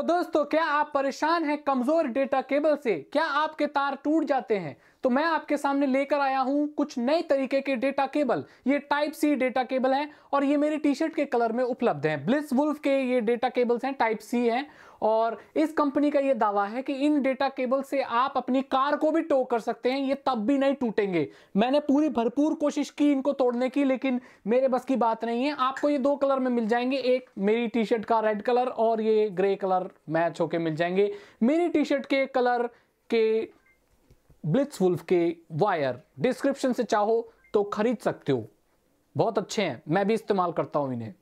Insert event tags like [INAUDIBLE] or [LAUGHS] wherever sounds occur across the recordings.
तो दोस्तों क्या आप परेशान हैं कमजोर डेटा केबल से क्या आपके तार टूट जाते हैं तो मैं आपके सामने लेकर आया हूं कुछ नए तरीके के डेटा केबल ये टाइप सी डेटा केबल है और ये मेरी टी शर्ट के कलर में उपलब्ध है ब्लिस वुल्फ के ये डेटा केबल्स हैं टाइप सी हैं और इस कंपनी का ये दावा है कि इन डेटा केबल से आप अपनी कार को भी टो कर सकते हैं ये तब भी नहीं टूटेंगे मैंने पूरी भरपूर कोशिश की इनको तोड़ने की लेकिन मेरे बस की बात नहीं है आपको ये दो कलर में मिल जाएंगे एक मेरी टी शर्ट का रेड कलर और ये ग्रे कलर मैच होके मिल जाएंगे मेरी टी शर्ट के कलर के ब्लिट्स वुल्फ के वायर डिस्क्रिप्शन से चाहो तो खरीद सकते हो बहुत अच्छे हैं मैं भी इस्तेमाल करता हूँ इन्हें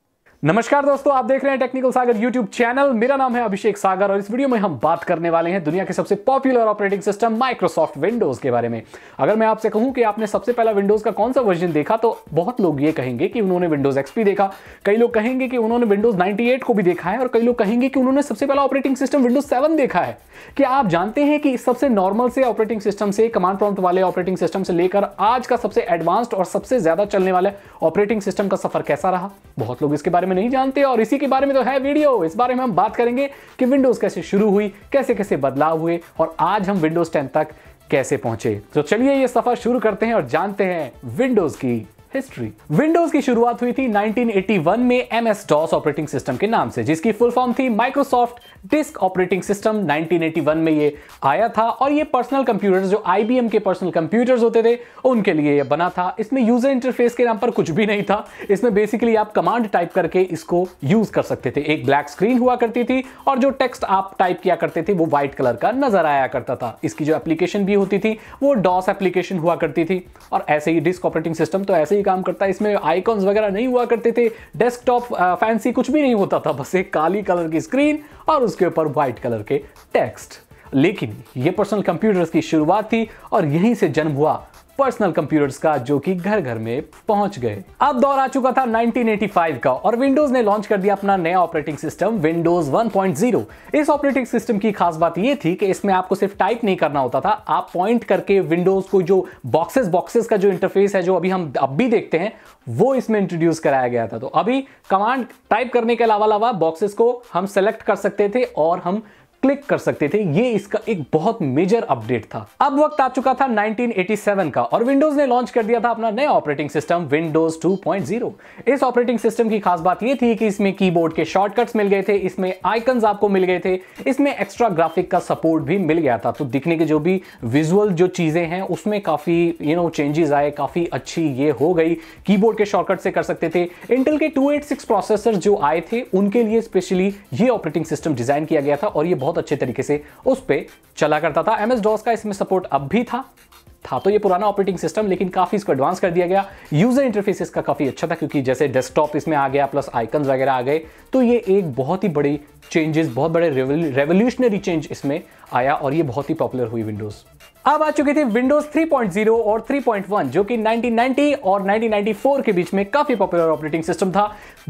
नमस्कार दोस्तों आप देख रहे हैं टेक्निकल सागर यूट्यूब चैनल मेरा नाम है अभिषेक सागर और इस वीडियो में हम बात करने वाले हैं दुनिया के सबसे popular operating system Microsoft Windows के बारे में अगर मैं आपसे कहूं कि आपने सबसे पहला विंडोज का कौन सा वर्जन देखा तो बहुत लोग ये कहेंगे कि उन्होंने विंडोज एक्सपी देखा कई लोग कहेंगे कि उन्होंने विंडोज नाइनटी को भी देखा है और कई लोग कहेंगे कि उन्होंने सबसे पहला ऑपरेटिंग सिस्टम विंडोज सेवन देखा है क्या आप जानते हैं कि सबसे नॉर्मल से ऑपरेटिंग सिस्टम से कमांड प्रॉम्प्ट वाले ऑपरेटिंग सिस्टम से लेकर आज का सबसे एडवांस्ड और सबसे ज्यादा चलने वाले ऑपरेटिंग सिस्टम का सफर कैसा रहा बहुत लोग इसके बारे में नहीं जानते और इसी के बारे में तो है वीडियो इस बारे में हम बात करेंगे कि विंडोज कैसे शुरू हुई कैसे कैसे बदलाव हुए और आज हम विंडोज टेन तक कैसे पहुंचे तो चलिए ये सफर शुरू करते हैं और जानते हैं विंडोज की हिस्ट्री विंडोज की शुरुआत हुई थी 1981 में M S DOS operating system के नाम से जिसकी फुल फॉर्म थी माइक्रोसॉफ्ट डिस्क ऑपरेटिंग सिस्टम 1981 में ये आया था और ये पर्सनल कंप्यूटर्स जो आई के पर्सनल कंप्यूटर्स होते थे उनके लिए ये बना था इसमें यूजर इंटरफेस के नाम पर कुछ भी नहीं था इसमें बेसिकली आप कमांड टाइप करके इसको यूज कर सकते थे एक ब्लैक स्क्रीन हुआ करती थी और जो टेक्स्ट आप टाइप किया करते थे वो व्हाइट कलर का नजर आया करता था इसकी जो एप्लीकेशन भी होती थी वो डॉस एप्लीकेशन हुआ करती थी और ऐसे ही डिस्क ऑपरेटिंग सिस्टम तो ऐसे ही काम करता है इसमें आइकॉन्स वगैरह नहीं हुआ करते थे डेस्कटॉप फैंसी कुछ भी नहीं होता था बस एक काली कलर की स्क्रीन और उसके ऊपर व्हाइट कलर के टेक्स्ट लेकिन ये पर्सनल कंप्यूटर्स की शुरुआत थी और यहीं से जन्म हुआ पर्सनल कंप्यूटर्स का जो कि घर घर में पहुंच गए अब दौर आ चुका था 1985 का और विंडोज ने लॉन्च कर दिया अपना नया ऑपरेटिंग सिस्टम विंडोज 1.0 इस ऑपरेटिंग सिस्टम की खास बात यह थी कि इसमें आपको सिर्फ टाइप नहीं करना होता था आप पॉइंट करके विंडोज को जो बॉक्सेस बॉक्सेस का जो इंटरफेस है जो अभी हम अब भी देखते हैं वो इसमें इंट्रोड्यूस कराया गया था तो अभी कमांड टाइप करने के अलावा अलावा बॉक्सेस को हम सेलेक्ट कर सकते थे और हम क्लिक कर सकते थे ये इसका एक बहुत मेजर अपडेट था अब वक्त आ चुका था 1987 का और विंडोज ने लॉन्च कर दिया था अपना नया ऑपरेटिंग सिस्टम विंडोज 2.0 इस ऑपरेटिंग सिस्टम की खास बात ये थी कि इसमें कीबोर्ड के शॉर्टकट्स मिल गए थे इसमें आइकन्स आपको मिल गए थे इसमें एक्स्ट्रा ग्राफिक का सपोर्ट भी मिल गया था तो दिखने के जो भी विजुअल जो चीजें हैं उसमें काफी यू नो चेंजेस आए काफी अच्छी ये हो गई कीबोर्ड के शॉर्टकट से कर सकते थे इंटेल के टू प्रोसेसर जो आए थे उनके लिए स्पेशली ये ऑपरेटिंग सिस्टम डिजाइन किया गया था और ये बहुत अच्छे तरीके से उस पर चला करता था एम डॉस का इसमें सपोर्ट अब भी था था तो ये पुराना ऑपरेटिंग सिस्टम लेकिन काफ़ी इसको एडवांस कर दिया गया यूज़र इंटरफेस इसका काफ़ी अच्छा था क्योंकि जैसे डेस्कटॉप इसमें आ गया प्लस आइकन वगैरह आ गए तो ये एक बहुत ही बड़ी चेंजेस बहुत बड़े रेवोल्यूशनरी चेंज इसमें आया और ये बहुत ही पॉपुलर हुई विंडोज़ अब आ चुकी थी विंडोज 3.0 और 3.1 जो कि 1990 और 1994 के बीच में काफी पॉपुलर ऑपरेटिंग सिस्टम था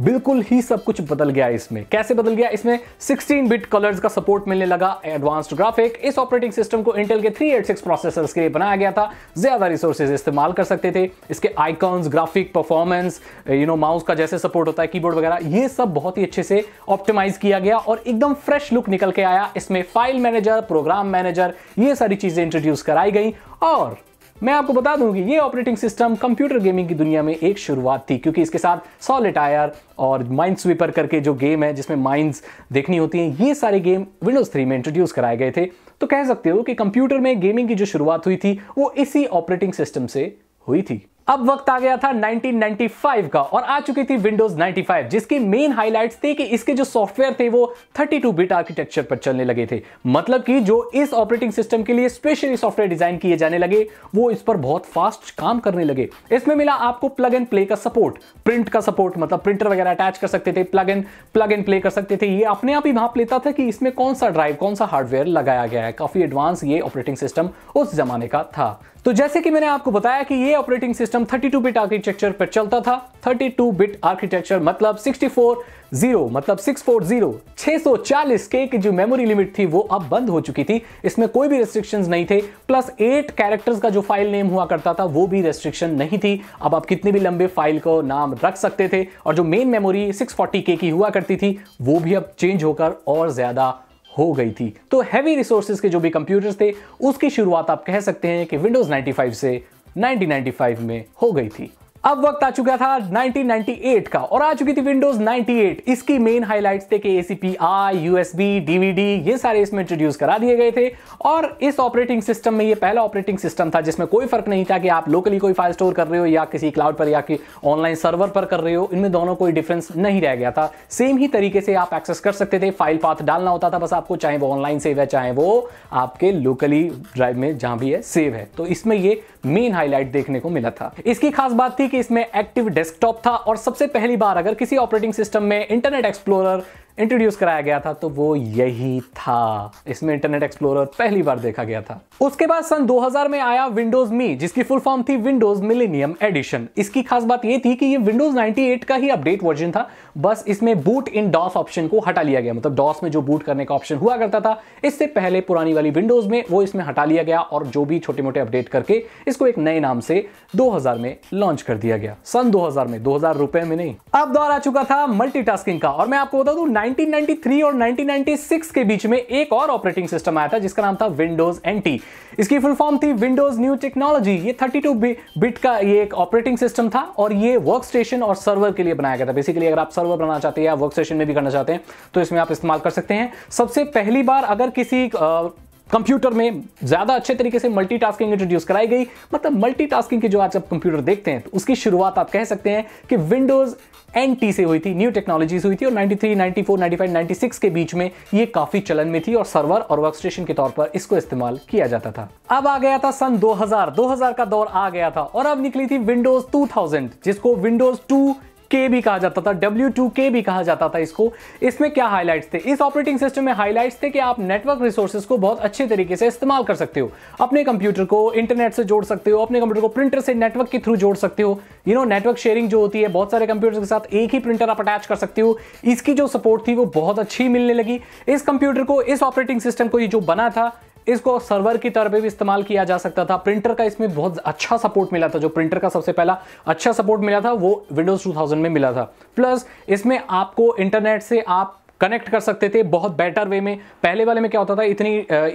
बिल्कुल ही सब कुछ बदल गया इसमें कैसे बदल गया इसमें 16 बिट कलर्स का सपोर्ट मिलने लगा एडवांस्ड ग्राफिक इस ऑपरेटिंग सिस्टम को इंटेल के 386 प्रोसेसर्स के लिए बनाया गया था ज्यादा रिसोर्सेज इस्तेमाल कर सकते थे इसके icons graphic performance you know mouse का जैसे सपोर्ट होता है कीबोर्ड वगैरह ये सब बहुत ही अच्छे से ऑप्टिमाइज किया गया और एकदम फ्रेश लुक निकल के आया इसमें फाइल मैनेजर प्रोग्राम मैनेजर ये सारी चीजें इंट्रोड्यूस इंट्रोड्यूस कराई गई और मैं आपको बता दूं कि ये ऑपरेटिंग सिस्टम कंप्यूटर गेमिंग की दुनिया में एक शुरुआत थी क्योंकि इसके साथ सॉलिटायर और माइंड स्वीपर करके जो गेम है जिसमें माइंड्स देखनी होती हैं ये सारे गेम विंडोज़ थ्री में इंट्रोड्यूस कराए गए थे तो कह सकते हो कि कंप्यूटर में गेमिंग की जो शुरुआत हुई थी वो इसी ऑपरेटिंग सिस्टम से हुई थी अब वक्त आ गया था 1995 का और आ चुकी थी विंडोज 95 जिसकी मेन हाइलाइट्स थी कि इसके जो सॉफ्टवेयर थे वो 32 बिट आर्किटेक्चर पर चलने लगे थे मतलब कि जो इस ऑपरेटिंग सिस्टम के लिए स्पेशली सॉफ्टवेयर डिजाइन किए जाने लगे वो इस पर बहुत फास्ट काम करने लगे इसमें मिला आपको प्लग एंड प्ले का सपोर्ट प्रिंट का सपोर्ट मतलब प्रिंटर वगैरह अटैच कर सकते थे plug and plug and play कर सकते थे ये अपने आप ही भाप लेता था कि इसमें कौन सा ड्राइव कौन सा हार्डवेयर लगाया गया है काफी एडवांस ये ऑपरेटिंग सिस्टम उस जमाने का था तो जैसे कि मैंने आपको बताया कि ये operating system system 32 bit architecture पर चलता था 32 बिट आर्किटेक्चर मतलब 64 जीरो मतलब 640 640 के की जो मेमोरी लिमिट थी वो अब बंद हो चुकी थी इसमें कोई भी रेस्ट्रिक्शंस नहीं थे प्लस 8 कैरेक्टर्स का जो फाइल नेम हुआ करता था वो भी रेस्ट्रिक्शन नहीं थी अब आप कितने भी लंबे फाइल को नाम रख सकते थे और जो मेन मेमोरी सिक्स के की हुआ करती थी वो भी अब चेंज होकर और ज़्यादा हो गई थी तो हैवी रिसोर्सेज के जो भी कंप्यूटर्स थे उसकी शुरुआत आप कह सकते हैं कि विंडोज 95 से 1995 में हो गई थी अब वक्त आ चुका था 1998 का और आ चुकी थी विंडोज 98 इसकी मेन हाइलाइट्स थे कि एसीपी आई यूएसबी डीवीडी ये सारे इसमें इंट्रोड्यूस करा दिए गए थे और इस ऑपरेटिंग सिस्टम में ये पहला ऑपरेटिंग सिस्टम था जिसमें कोई फर्क नहीं था कि आप लोकली कोई फाइल स्टोर कर रहे हो या किसी क्लाउड पर या कि ऑनलाइन सर्वर पर कर रहे हो इनमें दोनों कोई डिफरेंस नहीं रह गया था सेम ही तरीके से आप एक्सेस कर सकते थे फाइल पाथ डालना होता था बस आपको चाहे वो ऑनलाइन सेव है चाहे वो आपके लोकली ड्राइव में जहां भी है सेव है तो इसमें ये मेन हाईलाइट देखने को मिला था इसकी खास बात थी कि इसमें एक्टिव डेस्कटॉप था और सबसे पहली बार अगर किसी ऑपरेटिंग सिस्टम में इंटरनेट एक्सप्लोरर इंट्रोड्यूस कराया गया था तो वो यही था इसमें इंटरनेट एक्सप्लोरर पहली बार देखा गया था उसके बाद सन 2000 में आया विंडोज मी जिसकी फुल फॉर्म थी विंडोज मिलेनियम एडिशन इसकी खास बात यह थी कि ये विंडोज 98 का ही अपडेट वर्जन था बस इसमें बूट इन डॉस ऑप्शन को हटा लिया गया मतलब डॉस में जो बूट करने का ऑप्शन हुआ करता था इससे पहले पुरानी वाली विंडोज में वो इसमें हटा लिया गया और जो भी छोटे मोटे अपडेट करके इसको एक नए नाम से 2000 में लॉन्च कर दिया गया सन 2000 में 2000 रुपए में नहीं अब दौर आ चुका था मल्टीटास्किंग का और मैं आपको बता दूं 1993 और 1996 के बीच में एक और ऑपरेटिंग सिस्टम आया था जिसका नाम था विंडोज एनटी इसकी फुल फॉर्म थी विंडोज न्यू टेक्नोलॉजी ये 32 बिट का ये एक ऑपरेटिंग सिस्टम था और ये वर्क स्टेशन और सर्वर के लिए बनाया गया था बेसिकली अगर आप सर्वर बनाना चाहते हैं या वर्क स्टेशन में भी करना चाहते हैं तो इसमें आप इस्तेमाल कर सकते हैं सबसे पहली बार अगर किसी कंप्यूटर में ज़्यादा अच्छे तरीके से मल्टीटास्किंग इंट्रोड्यूस कराई गई मतलब मल्टीटास्किंग की जो आज आप कंप्यूटर देखते हैं तो उसकी शुरुआत आप कह सकते हैं कि विंडोज़ एन टी से हुई थी न्यू टेक्नोलॉजीज हुई थी और 93, 94, 95, 96 के बीच में ये काफ़ी चलन में थी और सर्वर और वर्क स्टेशन के तौर पर इसको इस्तेमाल किया जाता था अब आ गया था सन 2000, 2000 का दौर आ गया था और अब निकली थी विंडोज़ 2000 जिसको विंडोज़ 2 के भी कहा जाता था डब्ल्यू टू के भी कहा जाता था इसको इसमें क्या हाईलाइट्स थे इस ऑपरेटिंग सिस्टम में हाईलाइट्स थे कि आप नेटवर्क रिसोर्सेज को बहुत अच्छे तरीके से इस्तेमाल कर सकते हो अपने कंप्यूटर को इंटरनेट से जोड़ सकते हो अपने कंप्यूटर को प्रिंटर से नेटवर्क के थ्रू जोड़ सकते हो यू नो नेटवर्क शेयरिंग जो होती है बहुत सारे कंप्यूटर के साथ एक ही प्रिंटर आप अटैच कर सकते हो इसकी जो सपोर्ट थी वो बहुत अच्छी मिलने लगी इस कंप्यूटर को इस ऑपरेटिंग सिस्टम को ये जो बना था इसको सर्वर की तरह भी इस्तेमाल किया जा सकता था प्रिंटर का इसमें बहुत अच्छा सपोर्ट मिला था जो प्रिंटर का सबसे पहला अच्छा सपोर्ट मिला था वो विंडोज़ 2000 में मिला था प्लस इसमें आपको इंटरनेट से आप कनेक्ट कर सकते थे बहुत बेटर वे में पहले वाले में क्या होता था इतनी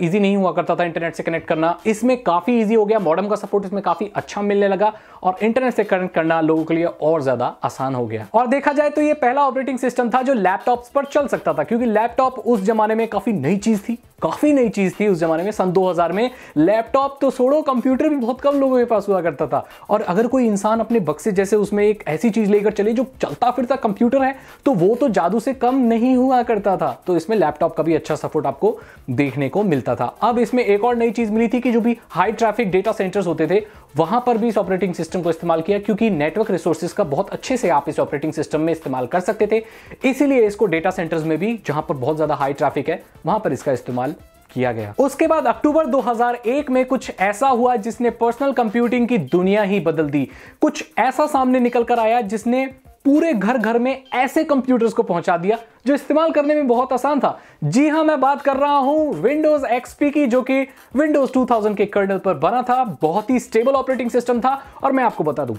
ईजी नहीं हुआ करता था इंटरनेट से कनेक्ट करना इसमें काफ़ी ईजी हो गया मॉडम का सपोर्ट इसमें काफ़ी अच्छा मिलने लगा और इंटरनेट से कनेक्ट करना लोगों के लिए और ज़्यादा आसान हो गया और देखा जाए तो ये पहला ऑपरेटिंग सिस्टम था जो लैपटॉप पर चल सकता था क्योंकि लैपटॉप उस जमाने में काफ़ी नई चीज़ थी काफ़ी नई चीज़ थी उस जमाने में सन 2000 में लैपटॉप तो छोड़ो कंप्यूटर भी बहुत कम लोगों के पास हुआ करता था और अगर कोई इंसान अपने बक्से जैसे उसमें एक ऐसी चीज़ लेकर चले जो चलता फिरता कंप्यूटर है तो वो तो जादू से कम नहीं हुआ हुआ करता था तो इसमें लैपटॉप का भी अच्छा सपोर्ट आपको देखने को मिलता था अब इसमें एक और नई चीज मिली थी कि जो भी हाई ट्रैफिक डेटा सेंटर्स होते थे वहां पर भी इस ऑपरेटिंग सिस्टम को इस्तेमाल किया क्योंकि नेटवर्क रिसोर्सेज का बहुत अच्छे से आप इस ऑपरेटिंग सिस्टम में इस्तेमाल कर सकते थे इसीलिए इसको डेटा सेंटर्स में भी जहां पर बहुत ज्यादा हाई ट्रैफिक है वहां पर इसका इस्तेमाल किया गया उसके बाद अक्टूबर 2001 में कुछ ऐसा हुआ जिसने पर्सनल कंप्यूटिंग की दुनिया ही बदल दी कुछ ऐसा सामने निकल कर आया जिसने पूरे घर घर में ऐसे कंप्यूटर्स को पहुंचा दिया जो इस्तेमाल करने में बहुत आसान था जी हां मैं बात कर रहा हूं विंडोज एक्सपी की जो कि विंडोज 2000 के कर्नल पर बना था बहुत ही स्टेबल ऑपरेटिंग सिस्टम था और मैं आपको बता दूं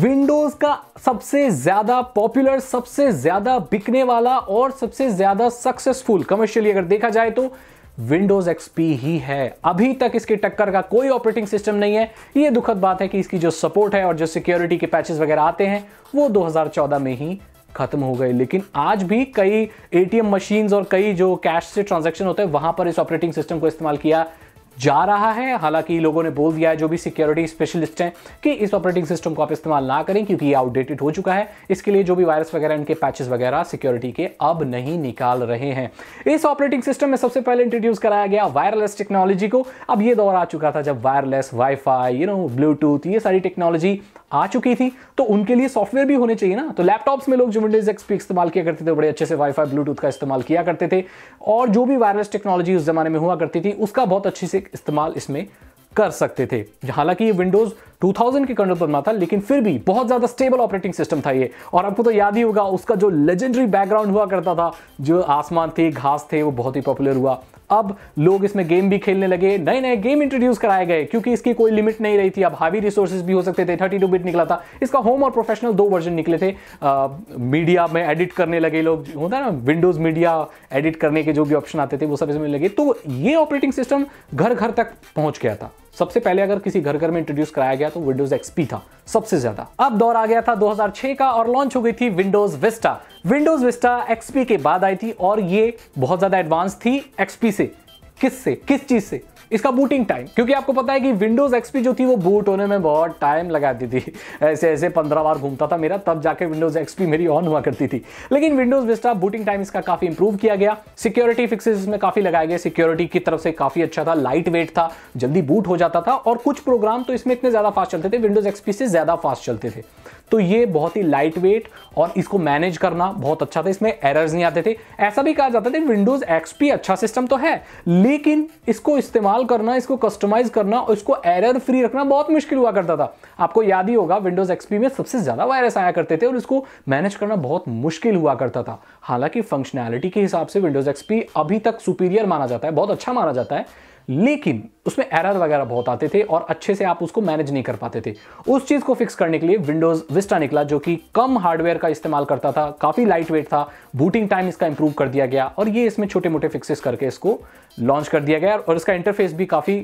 विंडोज का सबसे ज्यादा पॉपुलर सबसे ज्यादा बिकने वाला और सबसे ज्यादा सक्सेसफुल कमर्शियली अगर देखा जाए तो विंडोज एक्सपी ही है अभी तक इसके टक्कर का कोई ऑपरेटिंग सिस्टम नहीं है ये दुखद बात है कि इसकी जो सपोर्ट है और जो सिक्योरिटी के पैचेस वगैरह आते हैं वो 2014 में ही खत्म हो गए लेकिन आज भी कई एटीएम मशीन्स और कई जो कैश से ट्रांजैक्शन होते हैं वहां पर इस ऑपरेटिंग सिस्टम को इस्तेमाल किया जा रहा है हालांकि लोगों ने बोल दिया है जो भी सिक्योरिटी स्पेशलिस्ट हैं कि इस ऑपरेटिंग सिस्टम को आप इस्तेमाल ना करें क्योंकि ये आउटडेटेड हो चुका है इसके लिए जो भी वायरस वगैरह इनके पैचेस वगैरह सिक्योरिटी के अब नहीं निकाल रहे हैं इस ऑपरेटिंग सिस्टम में सबसे पहले इंट्रोड्यूस कराया गया वायरलेस टेक्नोलॉजी को अब ये दौर आ चुका था जब wireless WiFi you know Bluetooth ये सारी टेक्नोलॉजी आ चुकी थी तो उनके लिए सॉफ्टवेयर भी होने चाहिए ना तो लैपटॉप्स में लोग जो विंडोज एक्सपी इस्तेमाल किया करते थे बड़े अच्छे से वाईफाई ब्लूटूथ का इस्तेमाल किया करते थे और जो भी वायरलेस टेक्नोलॉजी उस जमाने में हुआ करती थी उसका बहुत अच्छे से इस्तेमाल इसमें कर सकते थे हालांकि ये विंडोज 2000 के कंडल पर ना था लेकिन फिर भी बहुत ज्यादा स्टेबल ऑपरेटिंग सिस्टम था ये और आपको तो याद ही होगा उसका जो लेजेंडरी बैकग्राउंड हुआ करता था जो आसमान थे घास थे वो बहुत ही पॉपुलर हुआ अब लोग इसमें गेम भी खेलने लगे नए नए गेम इंट्रोड्यूस कराए गए क्योंकि इसकी कोई लिमिट नहीं रही थी अब हावी रिसोर्सेज भी हो सकते थे थर्टी टू बिट निकला था इसका होम और प्रोफेशनल दो वर्जन निकले थे आ, मीडिया में एडिट करने लगे लोग होता है ना विंडोज मीडिया एडिट करने के जो भी ऑप्शन आते थे वो सब इसमें लगे तो ये ऑपरेटिंग सिस्टम घर घर तक पहुंच गया था सबसे पहले अगर किसी घर घर में इंट्रोड्यूस कराया गया तो विंडोज एक्सपी था सबसे ज्यादा अब दौर आ गया था 2006 का और लॉन्च हो गई थी Windows Vista Windows Vista XP के बाद आई थी और ये बहुत ज्यादा एडवांस थी एक्सपी से किस से किस चीज से इसका बूटिंग टाइम क्योंकि आपको पता है कि विंडोज एक्सपी जो थी वो बूट होने में बहुत टाइम लगाती थी [LAUGHS] ऐसे ऐसे पंद्रह बार घूमता था मेरा तब जाके विंडोज एक्सपी मेरी ऑन हुआ करती थी लेकिन विंडोज विस्टा बूटिंग टाइम इसका काफी इंप्रूव किया गया सिक्योरिटी फिक्सेस इसमें काफी लगाए गए सिक्योरिटी की तरफ से काफी अच्छा था लाइट वेट था जल्दी बूट हो जाता था और कुछ प्रोग्राम तो इसमें इतने ज्यादा फास्ट चलते थे विंडोज एक्सपी से ज्यादा फास्ट चलते थे तो ये बहुत ही लाइट वेट और इसको मैनेज करना बहुत अच्छा था इसमें एरर्स नहीं आते थे ऐसा भी कहा जाता था विंडोज एक्सपी अच्छा सिस्टम तो है लेकिन इसको इस्तेमाल करना इसको कस्टमाइज करना और इसको एरर फ्री रखना बहुत मुश्किल हुआ करता था आपको याद ही होगा विंडोज एक्सपी में सबसे ज़्यादा वायरस आया करते थे और इसको मैनेज करना बहुत मुश्किल हुआ करता था हालांकि फंक्शनैलिटी के हिसाब से विंडोज एक्सपी अभी तक सुपीरियर माना जाता है बहुत अच्छा माना जाता है लेकिन उसमें एरर वगैरह बहुत आते थे और अच्छे से आप उसको मैनेज नहीं कर पाते थे उस चीज़ को फिक्स करने के लिए विंडोज़ विस्टा निकला जो कि कम हार्डवेयर का इस्तेमाल करता था काफ़ी लाइट वेट था बूटिंग टाइम इसका इंप्रूव कर दिया गया और ये इसमें छोटे मोटे फिक्सेस करके इसको लॉन्च कर दिया गया और इसका इंटरफेस भी काफ़ी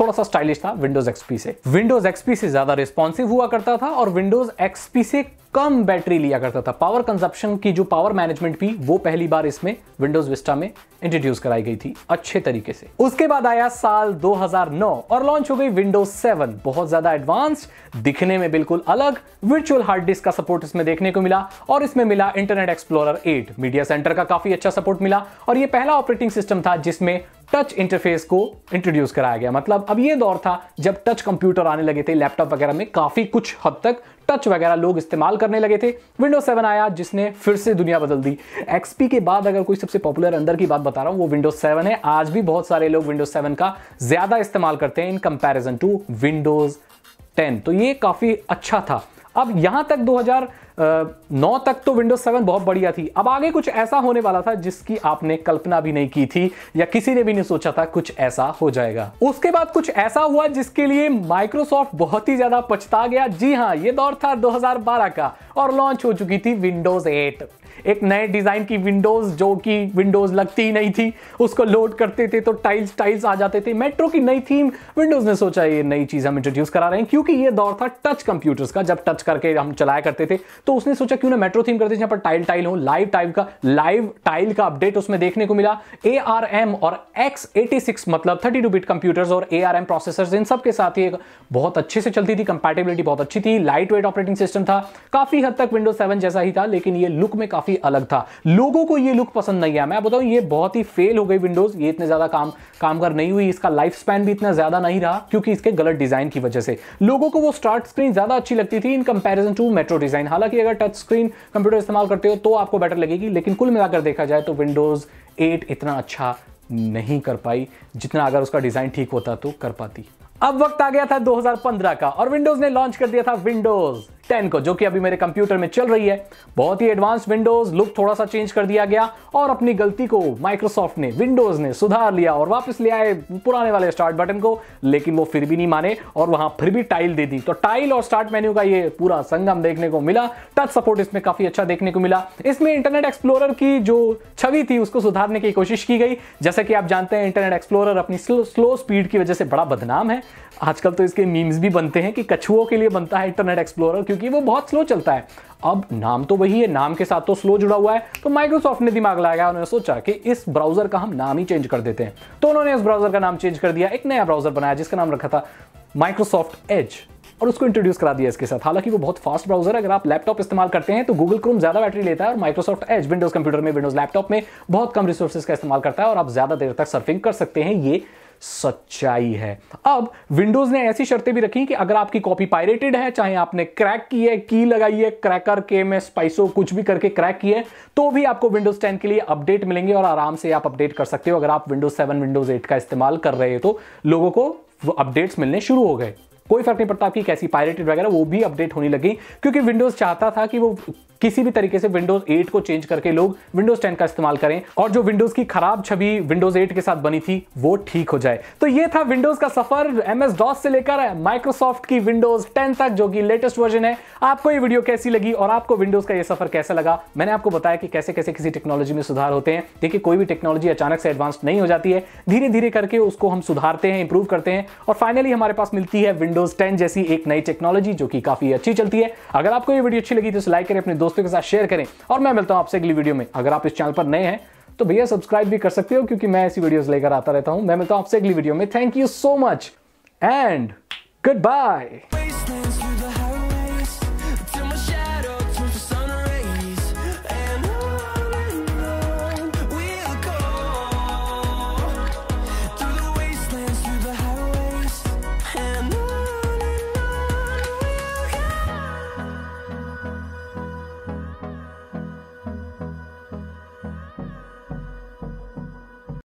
थोड़ा सा स्टाइलिश था विंडोज एक्सपी से विंडोज एक्सपी से ज्यादा रिस्पॉन्सिव हुआ करता था और विंडोज एक्सपी से कम बैटरी लिया करता था पावर कंजप्शन की जो पावर मैनेजमेंट थी वो पहली बार इसमें विंडोज विस्टा में इंट्रोड्यूस कराई गई थी अच्छे तरीके से उसके बाद आया साल 2009 और लॉन्च हो गई विंडोज 7 बहुत ज्यादा एडवांस्ड दिखने में बिल्कुल अलग वर्चुअल हार्ड डिस्क का सपोर्ट इसमें देखने को मिला और इसमें मिला इंटरनेट एक्सप्लोरर 8 मीडिया सेंटर का काफी अच्छा सपोर्ट मिला और यह पहला ऑपरेटिंग सिस्टम था जिसमें टच इंटरफेस को इंट्रोड्यूस कराया गया मतलब अब ये दौर था जब टच कंप्यूटर आने लगे थे लैपटॉप वगैरह में काफ़ी कुछ हद तक टच वगैरह लोग इस्तेमाल करने लगे थे विंडो 7 आया जिसने फिर से दुनिया बदल दी एक्सपी के बाद अगर कोई सबसे पॉपुलर अंदर की बात बता रहा हूं वो विंडो 7 है आज भी बहुत सारे लोग विंडो 7 का ज़्यादा इस्तेमाल करते हैं इन कंपेरिजन टू विंडोज़ 10 तो ये काफ़ी अच्छा था अब यहां तक 2009 तक तो विंडोज 7 बहुत बढ़िया थी अब आगे कुछ ऐसा होने वाला था जिसकी आपने कल्पना भी नहीं की थी या किसी ने भी नहीं सोचा था कुछ ऐसा हो जाएगा उसके बाद कुछ ऐसा हुआ जिसके लिए माइक्रोसॉफ्ट बहुत ही ज्यादा पछता गया जी हाँ ये दौर था 2012 का और लॉन्च हो चुकी थी विंडोज 8 एक नए डिज़ाइन की विंडोज़ जो कि विंडोज़ लगती ही नहीं थी उसको लोड करते थे तो टाइल्स टाइल्स आ जाते थे मेट्रो की नई थीम विंडोज़ ने सोचा ये नई चीज़ हम इंट्रोड्यूस करा रहे हैं क्योंकि ये दौर था टच कंप्यूटर्स का जब टच करके हम चलाया करते थे तो उसने सोचा क्यों ना मेट्रो थीम करते जहां पर टाइल टाइल हो लाइव टाइल का लाइव टाइल का अपडेट उसमें देखने को मिला ए और एक्स मतलब थर्टी बिट कंप्यूटर्स और ए प्रोसेसर इन सब के साथ ही बहुत अच्छे से चलती थी कंपेटेबिलिटी बहुत अच्छी थी लाइट वेट ऑपरेटिंग सिस्टम था काफी हद तक विंडोज सेवन जैसा ही था लेकिन ये लुक में काफी अलग था लोगों को ये लुक पसंद नहीं आया मैं बताऊं ये बहुत ही फेल हो गई विंडोज़ ये इतने ज़्यादा काम काम कर नहीं हुई इसका लाइफ स्पैन भी इतना ज़्यादा नहीं रहा क्योंकि इसके गलत डिज़ाइन की वजह से लोगों को वो स्टार्ट स्क्रीन ज़्यादा अच्छी लगती थी in comparison to Metro design हालांकि अगर टच स्क्रीन कंप्यूटर इस्तेमाल करते हो तो आपको बेटर लगेगी लेकिन कुल मिलाकर देखा जाए तो विंडोज़ एट इतना अच्छा नहीं कर पाई जितना अगर उसका डिज़ाइन ठीक होता तो कर पाती अब वक्त आ गया था 2015 का और विंडोज ने लॉन्च कर दिया था विंडोज 10 को जो कि अभी मेरे कंप्यूटर में चल रही है बहुत ही एडवांस विंडोज लुक थोड़ा सा चेंज कर दिया गया और अपनी गलती को माइक्रोसॉफ्ट ने विंडोज ने सुधार लिया और वापस ले आए पुराने वाले स्टार्ट बटन को लेकिन वो फिर भी नहीं माने और वहां फिर भी टाइल दे दी तो टाइल और स्टार्ट मेन्यू का ये पूरा संगम देखने को मिला टच सपोर्ट इसमें काफी अच्छा देखने को मिला इसमें इंटरनेट एक्सप्लोरर की जो छवि थी उसको सुधारने की कोशिश की गई जैसे कि आप जानते हैं इंटरनेट एक्सप्लोरर अपनी स्लो स्पीड की वजह से बड़ा बदनाम है आजकल तो इसके मीम्स भी बनते हैं कि कछुओं के लिए बनता है इंटरनेट एक्सप्लोरर क्योंकि वो बहुत स्लो चलता है अब नाम तो वही है नाम के साथ तो स्लो जुड़ा हुआ है तो माइक्रोसॉफ्ट ने दिमाग लगाया उन्होंने सोचा कि इस ब्राउजर का हम नाम ही चेंज कर देते हैं तो उन्होंने इस ब्राउजर का नाम चेंज कर दिया एक नया ब्राउजर बनाया जिसका नाम रखा था माइक्रोसॉफ्ट एज और उसको इंट्रोड्यूस करा दिया इसके साथ हालांकि वो बहुत फास्ट ब्राउजर है अगर आप लैपटॉप इस्तेमाल करते हैं तो गूगल क्रोम ज्यादा बैटरी लेता है और माइक्रोसॉफ्ट एज विंडोज कंप्यूटर में विंडोज लैपटॉप में बहुत कम रिसोर्सेज का इस्तेमाल करता है और आप ज्यादा देर तक सर्फिंग कर सकते हैं ये सच्चाई है अब विंडोज ने ऐसी शर्तें भी रखी कि अगर आपकी कॉपी पायरेटेड है चाहे आपने क्रैक की है की लगाई है क्रैकर के में स्पाइसो कुछ भी करके क्रैक की है तो भी आपको विंडोज टेन के लिए अपडेट मिलेंगे और आराम से आप अपडेट कर सकते हो अगर आप विंडोज सेवन विंडोज एट का इस्तेमाल कर रहे हो तो लोगों को अपडेट्स मिलने शुरू हो गए कोई फर्क नहीं पड़ता आपकी कैसी पायरेटेड वगैरह वो भी अपडेट होने लगी क्योंकि विंडोज चाहता था कि वो किसी भी तरीके से विंडोज 8 को चेंज करके लोग विंडोज 10 का इस्तेमाल करें और जो विंडोज की खराब छवि विंडोज 8 के साथ बनी थी वो ठीक हो जाए तो ये था विंडोज का सफर एम एस डॉस से लेकर माइक्रोसॉफ्ट की विंडोज 10 तक जो कि लेटेस्ट वर्जन है आपको ये वीडियो कैसी लगी और आपको विंडोज का ये सफर कैसा लगा मैंने आपको बताया कि कैसे कैसे किसी टेक्नोलॉजी में सुधार होते हैं देखिए कोई भी टेक्नोलॉजी अचानक से एडवांस नहीं हो जाती है धीरे धीरे करके उसको हम सुधारते हैं इंप्रूव करते हैं और फाइनली हमारे पास मिलती है विंडोज विंडोज 10 जैसी एक नई टेक्नोलॉजी जो कि काफी अच्छी चलती है अगर आपको ये वीडियो अच्छी लगी तो लाइक करें अपने दोस्तों के साथ शेयर करें और मैं मिलता हूं आपसे अगली वीडियो में अगर आप इस चैनल पर नए हैं तो भैया सब्सक्राइब भी कर सकते हो क्योंकि मैं ऐसी वीडियोस लेकर आता रहता हूं मैं मिलता हूं आपसे अगली वीडियो में thank you so much and good bye